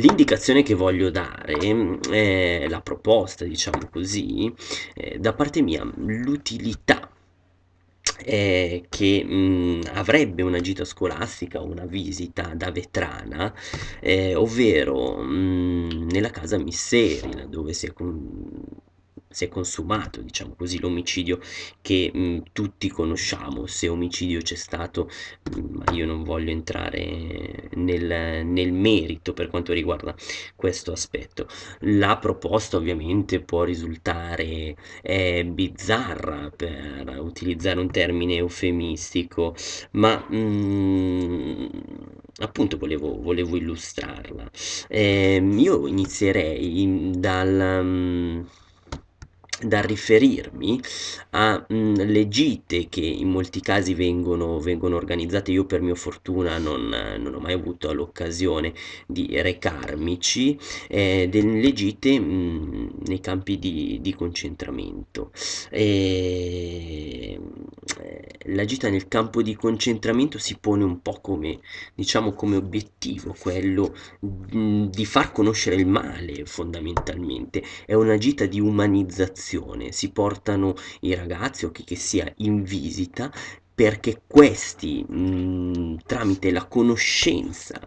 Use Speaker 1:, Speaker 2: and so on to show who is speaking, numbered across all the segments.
Speaker 1: L'indicazione che voglio dare, mm, è la proposta, diciamo così, eh, da parte mia, l'utilità eh, che mh, mm, avrebbe una gita scolastica una visita da vetrana, eh, ovvero mh, mm, nella casa Misseri, dove si è con si è consumato, diciamo così, l'omicidio che mh, mhmm, tutti conosciamo, se omicidio c'è stato, mh, mhmm, io non voglio entrare nel, nel, merito per quanto riguarda questo aspetto. La proposta ovviamente può risultare eh, bizzarra per utilizzare un termine eufemistico, ma mh, mhmm, appunto volevo, volevo illustrarla. Eh, io inizierei dal da riferirmi alle mm, gite che in molti casi vengono, vengono organizzate. Io per mia fortuna non, non ho mai avuto l'occasione di recarmici eh, delle gite mh, mm, nei campi di, di concentramento. E, ehm, eh, la gita nel campo di concentramento si pone un po' come, diciamo, come obiettivo quello mh, mm, di far conoscere il male fondamentalmente. È una gita di umanizzazione istruzione, si portano i ragazzi o chi che sia in visita perché questi mh, mm, tramite la conoscenza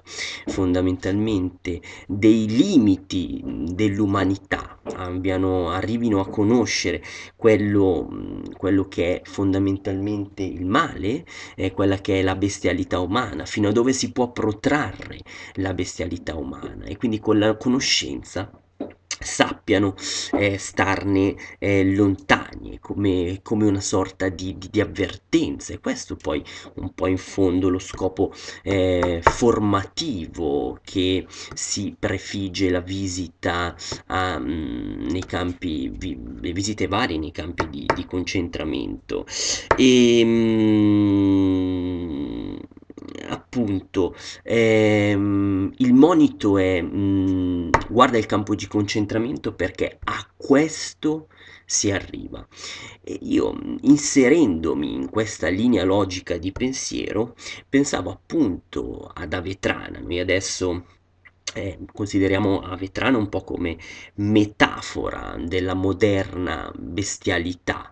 Speaker 1: fondamentalmente dei limiti dell'umanità arrivino a conoscere quello, mh, mm, quello, che è fondamentalmente il male, eh, quella che è la bestialità umana, fino a dove si può protrarre la bestialità umana e quindi con la conoscenza sappiano eh, starne eh, lontani come, come, una sorta di, di, di avvertenza e questo poi un po' in fondo lo scopo eh, formativo che si prefigge la visita a, mh, mm, nei campi vi, le visite varie nei campi di, di concentramento e mh, mm, appunto ehm, il monito è mh, mm, guarda il campo di concentramento perché a questo si arriva. E io mm, inserendomi in questa linea logica di pensiero pensavo appunto ad Avetrana, noi adesso eh, consideriamo Avetrana un po' come metafora della moderna bestialità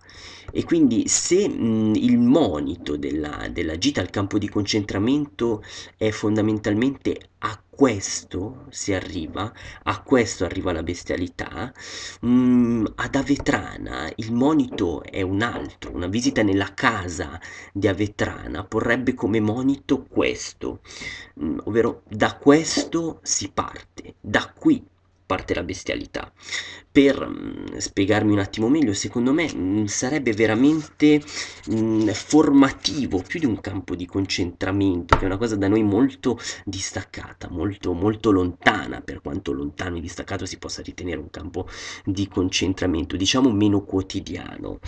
Speaker 1: e quindi se mh, il monito della, della gita al campo di concentramento è fondamentalmente a questo si arriva, a questo arriva la bestialità, mm, ad Avetrana il monito è un altro, una visita nella casa di Avetrana porrebbe come monito questo, mm, ovvero da questo si parte, da qui parte la bestialità, per mm, spiegarmi un attimo meglio, secondo me mm, sarebbe veramente mm, formativo, più di un campo di concentramento, che è una cosa da noi molto distaccata, molto, molto lontana, per quanto lontano e distaccato si possa ritenere un campo di concentramento, diciamo meno quotidiano.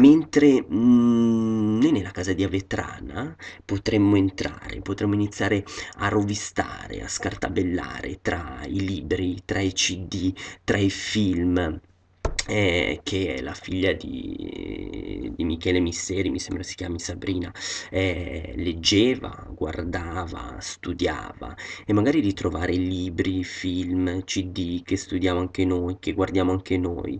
Speaker 1: Mentre noi nella casa di Avetrana potremmo entrare, potremmo iniziare a rovistare, a scartabellare tra i libri, tra i cd, tra i film, Amen. eh, che è la figlia di, di, Michele Misseri, mi sembra si chiami Sabrina, eh, leggeva, guardava, studiava e magari ritrovare libri, film, CD che studiamo anche noi, che guardiamo anche noi,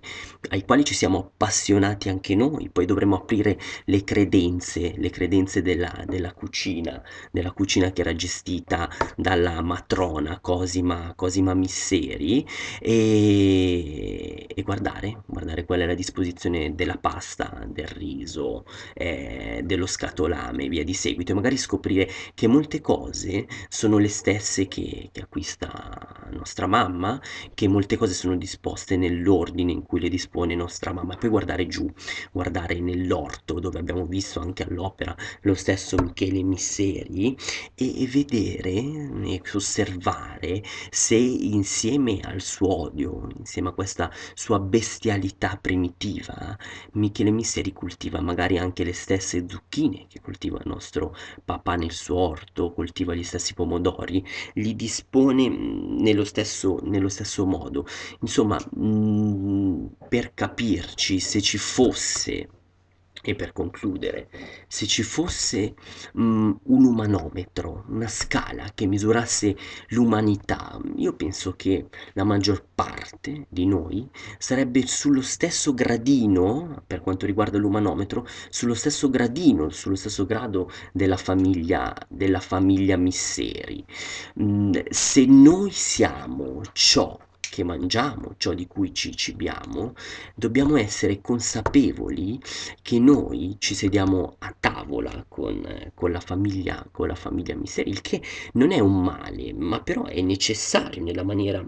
Speaker 1: ai quali ci siamo appassionati anche noi, poi dovremmo aprire le credenze, le credenze della, della cucina, della cucina che era gestita dalla matrona Cosima, Cosima Misseri e, e guardare guardare, guardare qual è la disposizione della pasta, del riso, eh, dello scatolame e via di seguito, e magari scoprire che molte cose sono le stesse che, che acquista nostra mamma, che molte cose sono disposte nell'ordine in cui le dispone nostra mamma, e poi guardare giù, guardare nell'orto dove abbiamo visto anche all'opera lo stesso Michele Misseri e, e vedere e osservare se insieme al suo odio, insieme a questa sua bestia, bestialità primitiva, Michele Misse coltiva magari anche le stesse zucchine che coltiva il nostro papà nel suo orto, coltiva gli stessi pomodori, li dispone mm, nello stesso, nello stesso modo. Insomma, mh, mm, per capirci, se ci fosse e per concludere, se ci fosse mh, mm, un umanometro, una scala che misurasse l'umanità, io penso che la maggior parte di noi sarebbe sullo stesso gradino, per quanto riguarda l'umanometro, sullo stesso gradino, sullo stesso grado della famiglia, della famiglia Misseri. Mh, mm, se noi siamo ciò che mangiamo, ciò di cui ci cibiamo, dobbiamo essere consapevoli che noi ci sediamo a tavola con, con, la, famiglia, con la famiglia miseria, il che non è un male, ma però è necessario nella maniera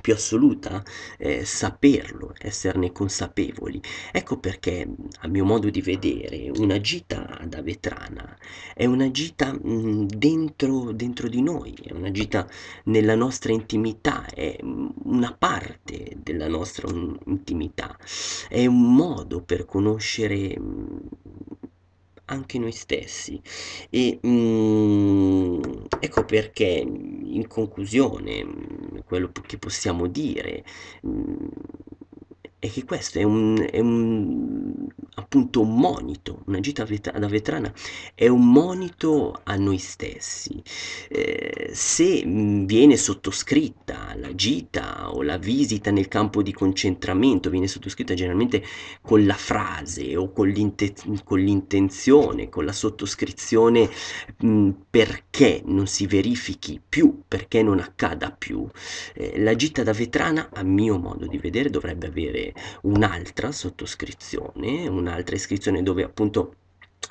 Speaker 1: più assoluta eh, saperlo, esserne consapevoli. Ecco perché, a mio modo di vedere, una gita ad Avetrana è una gita mh, mm, dentro, dentro di noi, è una gita nella nostra intimità, è una parte della nostra intimità, è un modo per conoscere mm, anche noi stessi e mh, mm, ecco perché in conclusione mm, quello che possiamo dire mh, mm, è che questo è un, è un appunto un monito, una gita da vetrana è un monito a noi stessi. Eh, se mm, viene sottoscritta la gita o la visita nel campo di concentramento, viene sottoscritta generalmente con la frase o con, l'intenzione, con la sottoscrizione mh, mm, perché non si verifichi più, perché non accada più. Eh, la gita da vetrana, a mio modo di vedere, dovrebbe avere un'altra sottoscrizione, un'altra iscrizione dove appunto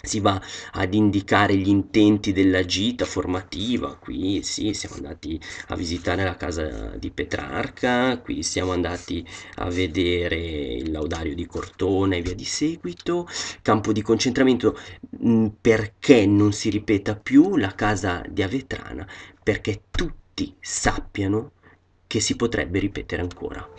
Speaker 1: si va ad indicare gli intenti della gita formativa, qui sì, siamo andati a visitare la casa di Petrarca, qui siamo andati a vedere il laudario di Cortona e via di seguito, campo di concentramento mm, perché non si ripeta più la casa di Avetrana, perché tutti sappiano che si potrebbe ripetere ancora.